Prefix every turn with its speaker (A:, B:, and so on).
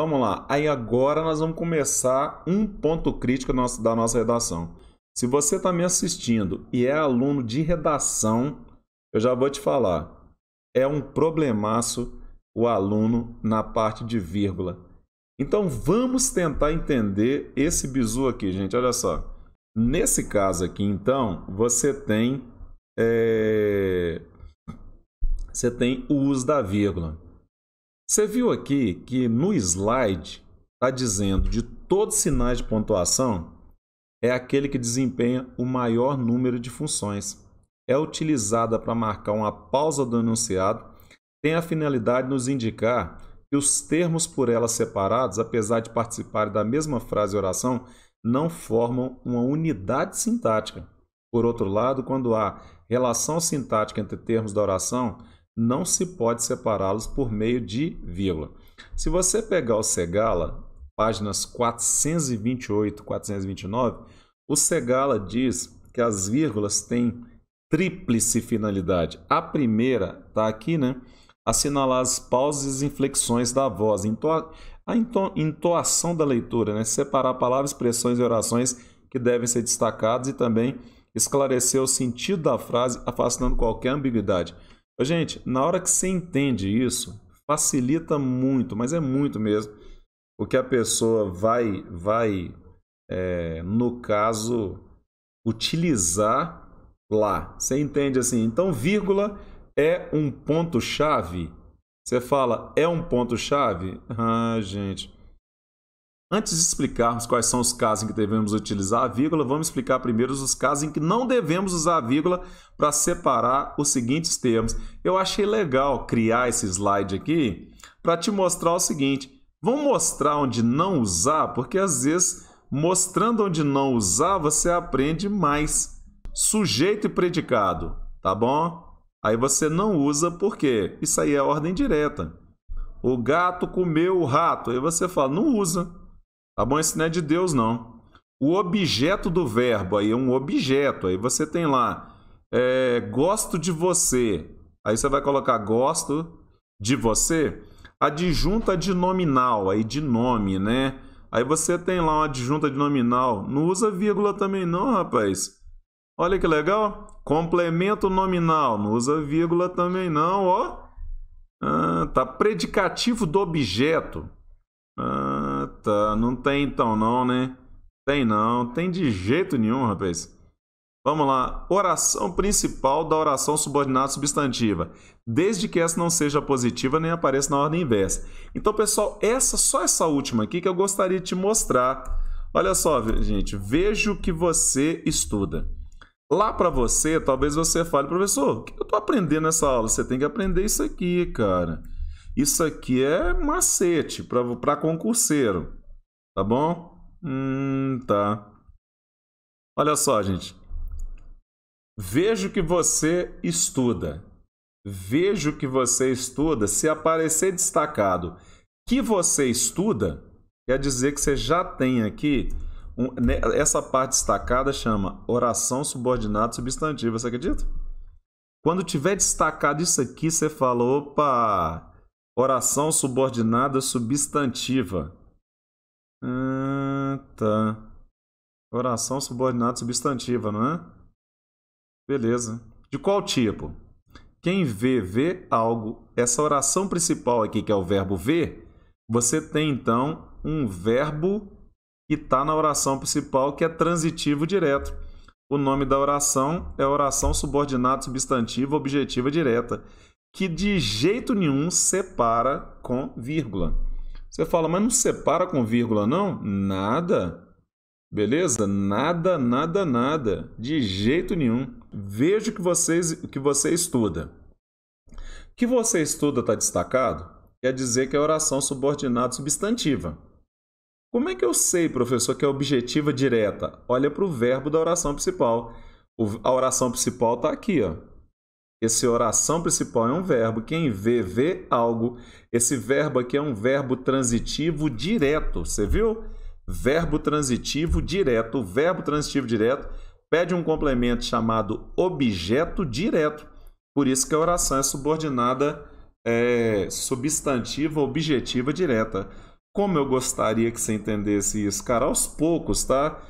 A: Vamos lá. Aí agora nós vamos começar um ponto crítico da nossa redação. Se você está me assistindo e é aluno de redação, eu já vou te falar. É um problemaço o aluno na parte de vírgula. Então vamos tentar entender esse bizu aqui, gente. Olha só. Nesse caso aqui, então, você tem. É... Você tem o uso da vírgula. Você viu aqui que no slide está dizendo de todos os sinais de pontuação é aquele que desempenha o maior número de funções. É utilizada para marcar uma pausa do enunciado, tem a finalidade de nos indicar que os termos por ela separados, apesar de participarem da mesma frase e oração, não formam uma unidade sintática. Por outro lado, quando há relação sintática entre termos da oração, não se pode separá-los por meio de vírgula. Se você pegar o Segala, páginas 428, 429, o Segala diz que as vírgulas têm tríplice finalidade. A primeira está aqui, né? Assinalar as pausas e inflexões da voz, então a into... entoação da leitura, né? Separar palavras, expressões e orações que devem ser destacadas e também esclarecer o sentido da frase, afastando qualquer ambiguidade. Gente, na hora que você entende isso, facilita muito, mas é muito mesmo, o que a pessoa vai, vai é, no caso, utilizar lá. Você entende assim? Então, vírgula é um ponto-chave? Você fala, é um ponto-chave? Ah, gente, Antes de explicarmos quais são os casos em que devemos utilizar a vírgula, vamos explicar primeiro os casos em que não devemos usar a vírgula para separar os seguintes termos. Eu achei legal criar esse slide aqui para te mostrar o seguinte: vamos mostrar onde não usar, porque às vezes mostrando onde não usar você aprende mais. Sujeito e predicado, tá bom? Aí você não usa por quê? Isso aí é ordem direta. O gato comeu o rato. Aí você fala, não usa Tá bom? esse não é de Deus, não. O objeto do verbo aí é um objeto. Aí você tem lá, é, gosto de você. Aí você vai colocar gosto de você. Adjunta de nominal, aí de nome, né? Aí você tem lá uma adjunta de nominal. Não usa vírgula também, não, rapaz. Olha que legal. Complemento nominal. Não usa vírgula também, não, ó. Ah, tá predicativo do objeto tá. Não tem então, não, né? Tem não, tem de jeito nenhum, rapaz. Vamos lá. Oração principal da oração subordinada substantiva. Desde que essa não seja positiva nem apareça na ordem inversa. Então, pessoal, essa só essa última aqui que eu gostaria de te mostrar. Olha só, gente, veja o que você estuda. Lá para você, talvez você fale, professor, o que eu estou aprendendo nessa aula? Você tem que aprender isso aqui, cara. Isso aqui é macete para concurseiro, tá bom? Hum, tá. Olha só, gente. Vejo que você estuda. Vejo que você estuda. Se aparecer destacado que você estuda, quer dizer que você já tem aqui um, né, essa parte destacada chama oração subordinada substantiva, você acredita? Quando tiver destacado isso aqui, você fala, opa, Oração subordinada substantiva. Ah, tá. Oração subordinada substantiva, não é? Beleza. De qual tipo? Quem vê, vê algo. Essa oração principal aqui, que é o verbo ver, você tem então um verbo que está na oração principal, que é transitivo direto. O nome da oração é oração subordinada substantiva objetiva direta que de jeito nenhum separa com vírgula. Você fala, mas não separa com vírgula, não? Nada. Beleza? Nada, nada, nada. De jeito nenhum. Veja o que, vocês, que você estuda. O que você estuda está destacado? Quer dizer que é oração subordinada substantiva. Como é que eu sei, professor, que é objetiva direta? Olha para o verbo da oração principal. a oração principal está aqui, ó. Esse oração principal é um verbo. Quem vê, vê algo. Esse verbo aqui é um verbo transitivo direto. Você viu? Verbo transitivo direto. O verbo transitivo direto pede um complemento chamado objeto direto. Por isso que a oração é subordinada é, substantiva objetiva direta. Como eu gostaria que você entendesse isso, cara, aos poucos, tá?